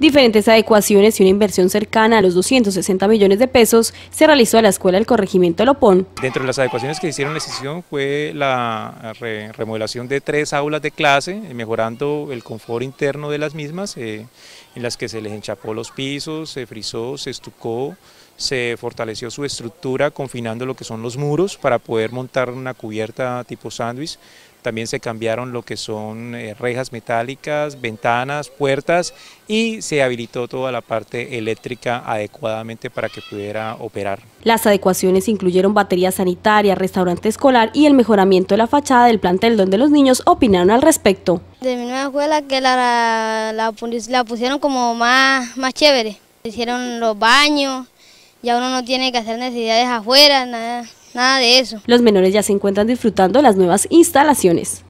Diferentes adecuaciones y una inversión cercana a los 260 millones de pesos se realizó a la escuela del corregimiento de Lopón. Dentro de las adecuaciones que hicieron la decisión fue la remodelación de tres aulas de clase, eh, mejorando el confort interno de las mismas, eh, en las que se les enchapó los pisos, se frizó, se estucó, se fortaleció su estructura confinando lo que son los muros para poder montar una cubierta tipo sándwich, también se cambiaron lo que son eh, rejas metálicas, ventanas, puertas y se habilitó toda la parte eléctrica adecuadamente para que pudiera operar. Las adecuaciones incluyeron batería sanitaria, restaurante escolar y el mejoramiento de la fachada del plantel donde los niños opinaron al respecto. De mi nueva escuela que la, pusieron como más, más chévere, hicieron los baños, ya uno no tiene que hacer necesidades afuera, nada nada de eso. Los menores ya se encuentran disfrutando las nuevas instalaciones.